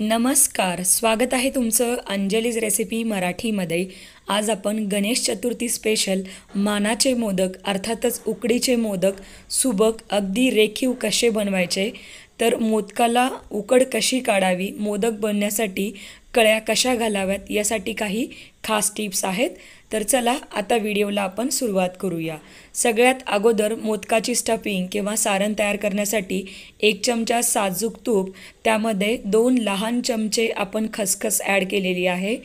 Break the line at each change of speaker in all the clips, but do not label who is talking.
नमस्कार स्वागत आहे तुमचं अंजलीज रेसिपी मराठीमध्ये आज आपण गणेश चतुर्थी स्पेशल मानाचे मोदक अर्थातच उकडीचे मोदक सुबक अगदी रेखीव कसे बनवायचे तर मोदकाला उकड कशी काढावी मोदक बनण्यासाठी कळ्या कशा घालाव्यात यासाठी काही खास टिप्स आहेत तर चला आता व्हिडिओला आपण सुरुवात करूया सगळ्यात अगोदर मोदकाची स्टफिंग किंवा सारण तयार करण्यासाठी एक चमचा साजूक तूप त्यामध्ये दोन लहान चमचे आपण खसखस ॲड केलेली आहे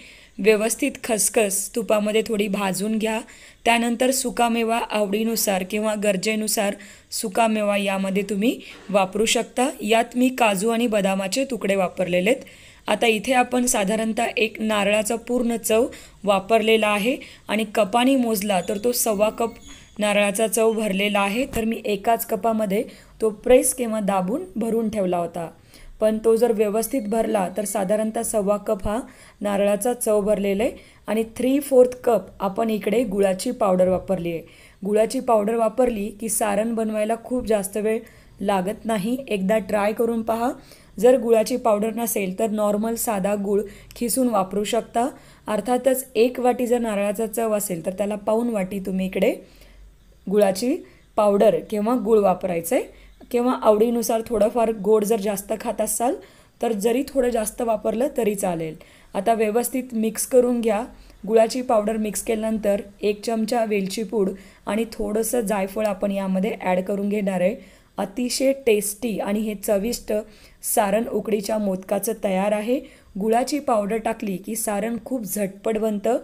व्यवस्थित खसखस तुपामध्ये थोडी भाजून घ्या त्यानंतर सुकामेवा आवडीनुसार किंवा गरजेनुसार सुकामेवा यामध्ये तुम्ही वापरू शकता यात मी काजू आणि बदामाचे तुकडे वापरलेले आहेत आता इथे आपण साधारणतः एक नारळाचा पूर्ण चव वापरलेला आहे आणि कपाने मोजला तर तो सव्वा कप नारळाचा चव भरलेला आहे तर मी एकाच कपामध्ये तो प्रेस किंवा दाबून भरून ठेवला होता पण तो जर व्यवस्थित भरला तर साधारणतः सव्वा कप हा नारळाचा चव भरलेला आहे आणि थ्री फोर्थ कप आपण इकडे गुळाची पावडर वापरली आहे गुळाची पावडर वापरली की सारण बनवायला खूप जास्त वेळ लागत नाही एकदा ट्राय करून पहा जर गुळाची पावडर नसेल तर नॉर्मल साधा गुळ खिसून वापरू शकता अर्थातच एक वाटी जर नारळाचा चव असेल तर त्याला पाऊन वाटी तुम्ही इकडे गुळाची पावडर किंवा गुळ वापरायचं आहे किंवा आवडीनुसार थोडंफार गोड जर जास्त खात असाल तर जरी थोडं जास्त वापरलं तरी चालेल आता व्यवस्थित मिक्स करून घ्या गुळाची पावडर मिक्स केल्यानंतर एक चमचा वेलची पूड आणि थोडंसं जायफळ आपण यामध्ये ॲड करून घेणार आहे अतिशय टेस्टी आणि हे चविष्ट सारण उकडीच्या मोदकाचं तयार आहे गुळाची पावडर टाकली की सारण खूप झटपट बनतं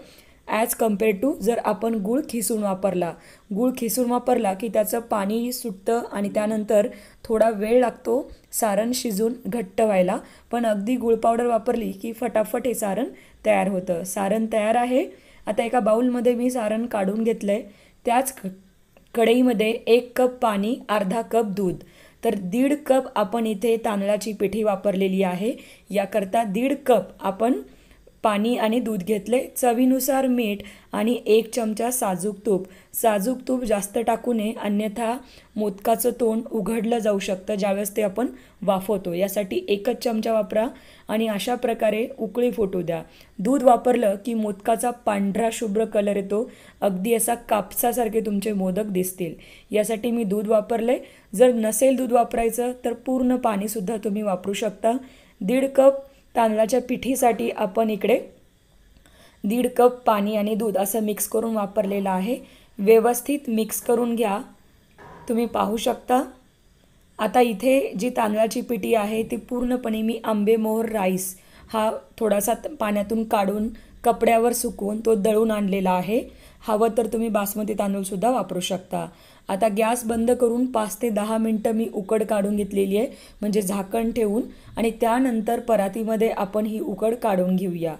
ॲज कम्पेअर टू जर आपण गूळ खिसून वापरला गुळ खिसून वापरला की त्याचं पाणी सुटतं आणि त्यानंतर थोडा वेळ लागतो सारण शिजून घट्ट व्हायला पण अगदी गुळ पावडर वापरली की फटाफट हे सारण तयार होतं सारण तयार आहे आता एका बाऊलमध्ये मी सारण काढून घेतलं आहे त्याच कढईमध्ये एक कप पाणी अर्धा कप दूध तर दीड कप आपण इथे तांदळाची पिठी वापरलेली आहे याकरता दीड कप आपण पाणी आणि दूध घेतले चवीनुसार मीठ आणि एक चमचा साजूक तूप साजूक तूप जास्त टाकू नये अन्यथा मोदकाचं तोंड उघडलं जाऊ शकतं ज्यावेळेस ते आपण वाफवतो यासाठी एकच चमचा वापरा आणि अशा प्रकारे उकळी फोटू द्या दूध वापरलं की मोदकाचा पांढरा शुभ्र कलर येतो अगदी असा कापसासारखे तुमचे मोदक दिसतील यासाठी मी दूध वापरले जर नसेल दूध वापरायचं तर पूर्ण पाणीसुद्धा तुम्ही वापरू शकता दीड कप तांदळाच्या पिठीसाठी आपण इकडे दीड कप पाणी आणि दूध असं मिक्स करून वापरलेलं आहे व्यवस्थित मिक्स करून घ्या तुम्ही पाहू शकता आता इथे जी तांदळाची पिठी आहे ती पूर्णपणे मी आंबेमोहर राईस हा थोडासा पाण्यातून काढून कपड्यावर सुकवून तो दळून आणलेला आहे हवं तर तुम्ही बासमती तांदूळसुद्धा वापरू शकता आता गॅस बंद करून पाच ते दहा मिनटं मी उकड काढून घेतलेली आहे म्हणजे झाकण ठेवून आणि त्यानंतर परातीमध्ये आपण ही उकड काढून घेऊया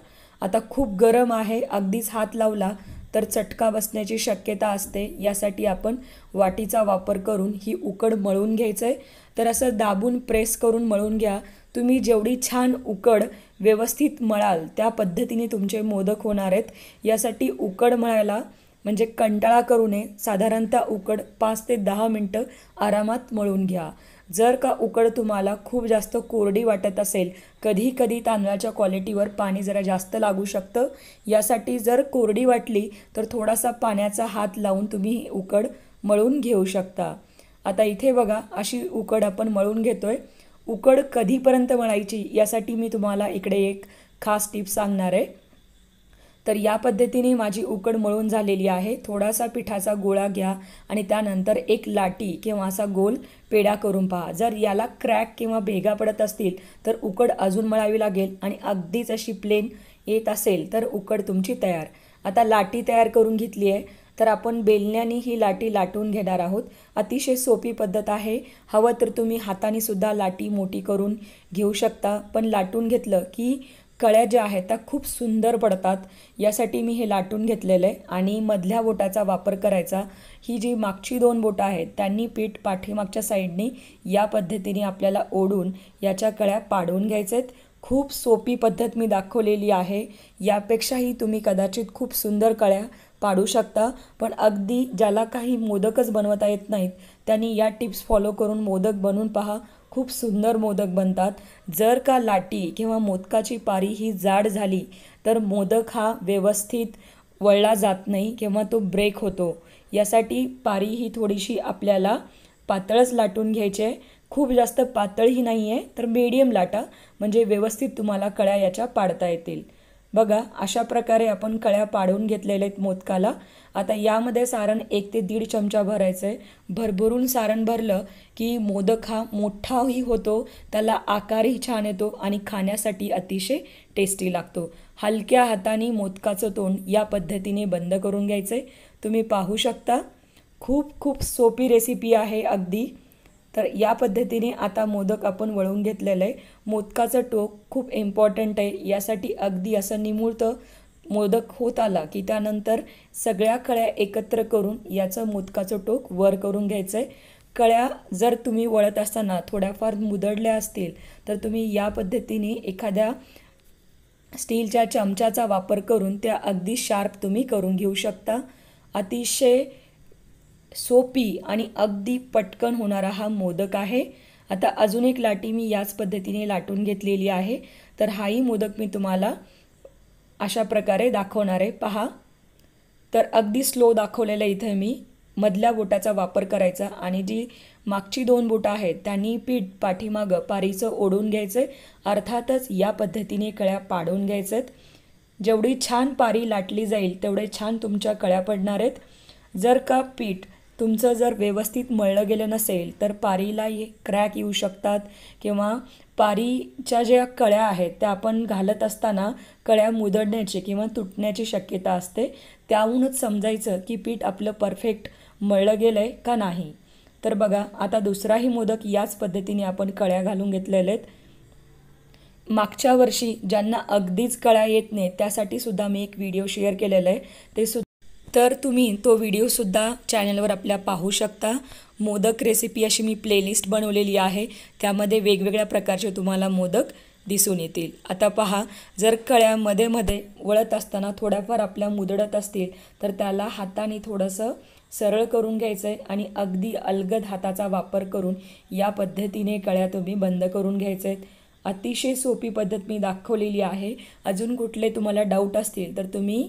आता खूप गरम आहे अगदीच हात लावला तर चटका बसण्याची शक्यता असते यासाठी आपण वाटीचा वापर करून ही उकड मळून घ्यायचं आहे तर असं दाबून प्रेस करून मळून घ्या तुम्ही जेवढी छान उकड व्यवस्थित मळाल त्या पद्धतीने तुमचे मोदक होणार आहेत यासाठी उकड मळायला म्हणजे कंटाळा करू नये साधारणतः उकड पाच ते दहा मिनटं आरामात मळून घ्या जर का उकड तुम्हाला खूप जास्त कोरडी वाटत असेल कधी कधी तांदळाच्या क्वालिटीवर पाणी जरा जास्त लागू शकतं यासाठी जर कोरडी वाटली तर थोडासा पाण्याचा हात लावून तुम्ही उकड मळून घेऊ शकता आता इथे बघा अशी उकड आपण मळून घेतोय उकड कधीपर्यंत मळायची यासाठी मी तुम्हाला इकडे एक खास टिप सांगणार आहे तर या पद्धतीने माझी उकड मळून झालेली आहे थोडासा पिठाचा गोळा घ्या आणि त्यानंतर एक लाटी किंवा असा गोल पेढा करून पहा जर याला क्रॅक किंवा भेगा पडत असतील तर उकड अजून मळावी लागेल आणि अगदीच अशी प्लेन येत असेल तर उकड तुमची तयार आता लाटी तयार करून घेतली आहे तर आपण बेलण्याने ही लाटी लाटून घेणार आहोत अतिशय सोपी पद्धत आहे हवं तर तुम्ही हाताने सुद्धा लाटी मोठी करून घेऊ शकता पण लाटून घेतलं की कळ्या ज्या आहेत त्या खूप सुंदर पडतात यासाठी मी हे लाटून घेतलेलं आहे आणि मधल्या बोटाचा वापर करायचा ही जी मागची दोन बोटं आहेत त्यांनी पीठ पाठीमागच्या साईडनी या पद्धतीने आपल्याला ओढून याच्या कळ्या पाडून घ्यायचे आहेत खूप सोपी पद्धत मी दाखवलेली आहे यापेक्षाही तुम्ही कदाचित खूप सुंदर कळ्या पाडू शकता पण अगदी ज्याला काही मोदकच बनवता येत नाहीत त्यांनी या टिप्स फॉलो करून मोदक बनवून पहा खूप सुंदर मोदक बनतात जर का लाटी किंवा मोदकाची पारी ही जाड झाली तर मोदक हा व्यवस्थित वळला जात नाही किंवा तो ब्रेक होतो यासाठी पारी ही थोडीशी आपल्याला पातळच लाटून घ्यायची आहे खूप जास्त पातळही नाही आहे तर मीडियम लाटा म्हणजे व्यवस्थित तुम्हाला कळ्या याच्या पाडता येतील बघा अशा प्रकारे आपण कळ्या पाडून घेतलेले आहेत मोदकाला आता यामध्ये सारण एक ते दीड चमचा भरायचं आहे भरभरून सारण भरलं की मोदक हा मोठाही होतो त्याला आकारही छान येतो आणि खाण्यासाठी अतिशय टेस्टी लागतो हलक्या हाताने मोदकाचं तोंड या पद्धतीने बंद करून घ्यायचं आहे तुम्ही पाहू शकता खूप खूप सोपी रेसिपी आहे अगदी तर या पद्धतीने आता मोदक आपण वळवून घेतलेलं आहे मोदकाचं टोक खूप इम्पॉर्टंट आहे यासाठी अगदी असं निमुळतं मोदक होत आला की त्यानंतर सगळ्या कळ्या एकत्र करून याचं मोदकाचं टोक वर करून घ्यायचं आहे कळ्या जर तुम्ही वळत असताना थोड्याफार मुदडल्या असतील तर तुम्ही या पद्धतीने एखाद्या स्टीलच्या चमच्याचा वापर करून त्या अगदी शार्प तुम्ही करून घेऊ शकता अतिशय सोपी आणि अगदी पटकन होणारा हा मोदक आहे आता अजून एक लाटी मी याच पद्धतीने लाटून घेतलेली आहे तर हाही मोदक मी तुम्हाला अशा प्रकारे दाखवणार आहे पहा तर अगदी स्लो दाखवलेलं इथे मी मधल्या बोटाचा वापर करायचा आणि जी मागची दोन बोटं आहेत त्यांनी पीठ पाठीमागं पारीचं ओढून घ्यायचं अर्थातच या पद्धतीने कळ्या पाडून घ्यायचं आहेत जेवढी छान पारी लाटली जाईल तेवढे छान तुमच्या कळ्या पडणार आहेत जर का पीठ तुमचं जर व्यवस्थित मळलं गेलं नसेल तर पारीला ये क्रॅक येऊ शकतात किंवा पारीच्या ज्या कळ्या आहेत त्या आपण घालत असताना कळ्या मुदडण्याची किंवा तुटण्याची शक्यता असते त्याहूनच समजायचं की पीठ आपलं परफेक्ट मळलं गेलं आहे का नाही तर बघा आता दुसराही मोदक याच पद्धतीने आपण कळ्या घालून घेतलेले आहेत मागच्या वर्षी ज्यांना अगदीच कळ्या येत नाही त्यासाठी सुद्धा मी एक व्हिडिओ शेअर केलेला आहे ते सुद्धा तर तुम्ही तो व्हिडिओसुद्धा चॅनलवर आपल्या पाहू शकता मोदक रेसिपी अशी मी प्लेलिस्ट बनवलेली आहे त्यामध्ये वेगवेगळ्या प्रकारचे तुम्हाला मोदक दिसून येतील आता पहा जर कळ्यामध्ये मध्ये वळत असताना थोड्याफार आपल्या मुदडत असतील तर त्याला हाताने थोडंसं सरळ करून घ्यायचं आहे आणि अगदी अलगद हाताचा वापर करून या पद्धतीने कळ्या तुम्ही बंद करून घ्यायचे आहेत अतिशय सोपी पद्धत मी दाखवलेली आहे अजून कुठले तुम्हाला डाऊट असतील तर तुम्ही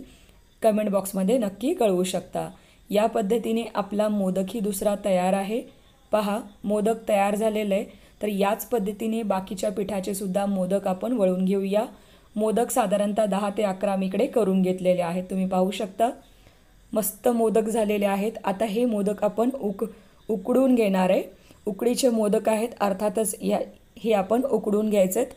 कमेंट बॉक्समध्ये नक्की कळवू शकता या पद्धतीने आपला मोदकही दुसरा तयार आहे पहा मोदक तयार झालेलं आहे तर याच पद्धतीने बाकीच्या पिठाचे सुद्धा मोदक आपण वळून घेऊया मोदक साधारणतः दहा ते अकरा मी इकडे करून घेतलेले आहेत तुम्ही पाहू शकता मस्त मोदक झालेले आहेत आता हे मोदक आपण उक उकडून घेणार आहे उकडीचे मोदक आहेत अर्थातच या हे आपण उकडून घ्यायचे आहेत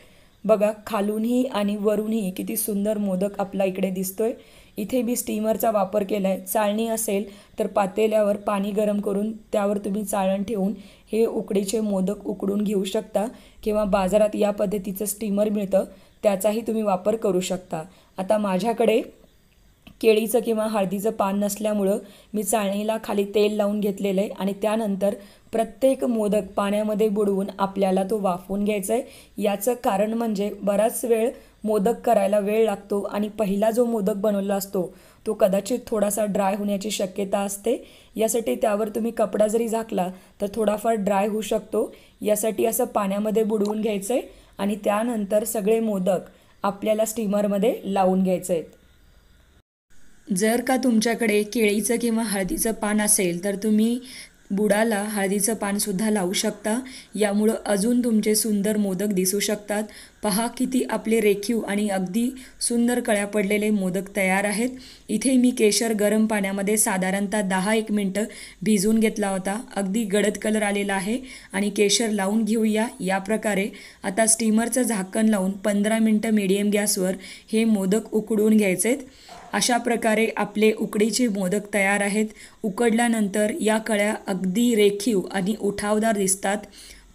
बघा खालूनही आणि वरूनही किती सुंदर मोदक आपला इकडे दिसतोय इथे मी स्टीमरचा वापर केला आहे चाळणी असेल तर पातेल्यावर पाणी गरम करून त्यावर तुम्ही चाळण ठेवून हे उकडीचे मोदक उकडून घेऊ शकता किंवा बाजारात या पद्धतीचं स्टीमर मिळतं त्याचाही तुम्ही वापर करू शकता आता माझ्याकडे केळीचं किंवा हळदीचं पान नसल्यामुळं मी चाळणीला खाली तेल लावून घेतलेलं आहे आणि त्यानंतर प्रत्येक मोदक पाण्यामध्ये बुडवून आपल्याला तो वाफवून घ्यायचा आहे याचं कारण म्हणजे बराच वेळ मोदक करायला वेळ लागतो आणि पहिला जो मोदक बनवला असतो तो कदाचित थोडासा ड्राय होण्याची शक्यता असते यासाठी त्यावर तुम्ही कपडा जरी झाकला तर थोडाफार ड्राय होऊ शकतो यासाठी असं पाण्यामध्ये बुडवून घ्यायचं आहे आणि त्यानंतर सगळे मोदक आपल्याला स्टीमरमध्ये लावून घ्यायचे आहेत जर का तुमच्याकडे केळीचं किंवा हळदीचं पान असेल तर तुम्ही बुडाला हळदीचं पानसुद्धा लावू शकता यामुळं अजून तुमचे सुंदर मोदक दिसू शकतात पहा किती आपले रेखीव आणि अगदी सुंदर कळ्या पडलेले मोदक तयार आहेत इथे मी केशर गरम पाण्यामध्ये साधारणतः दहा एक मिनटं भिजून घेतला होता अगदी गडद कलर आलेला आहे आणि केशर लावून घेऊया या प्रकारे आता स्टीमरचं झाकण लावून पंधरा मिनटं मीडियम गॅसवर हे मोदक उकडून आहेत अशा प्रकारे आपले उकडीचे मोदक तयार आहेत उकडल्यानंतर या कळ्या अगदी रेखीव आणि उठावदार दिसतात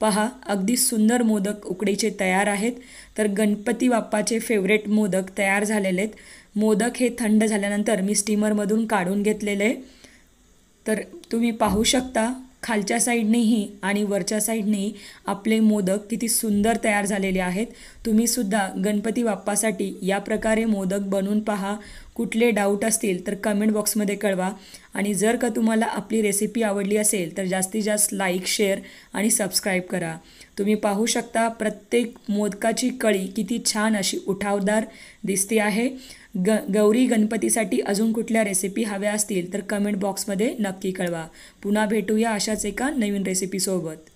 पहा अगदी सुंदर मोदक उकडीचे तयार आहेत तर गणपती बाप्पाचे फेवरेट मोदक तयार झालेले आहेत मोदक हे थंड झाल्यानंतर मी स्टीमरमधून काढून घेतलेले तर तुम्ही पाहू शकता खालच्या साईडनेही आणि वरच्या साईडनेही आपले मोदक किती सुंदर तयार झालेले आहेत तुम्हीसुद्धा गणपती बाप्पासाठी या प्रकारे मोदक बनवून पहा कुठले डाऊट असतील तर कमेंट बॉक्समध्ये कळवा आणि जर का तुम्हाला आपली रेसिपी आवडली असेल तर जास्तीत जास्त लाईक शेअर आणि सबस्क्राईब करा तुम्ही पाहू शकता प्रत्येक मोदकाची कळी किती छान अशी उठावदार दिसते आहे ग गौरी गणपतीसाठी अजून कुठल्या रेसिपी हव्या असतील तर कमेंट बॉक्समध्ये नक्की कळवा पुन्हा भेटूया अशाच एका नवीन रेसिपीसोबत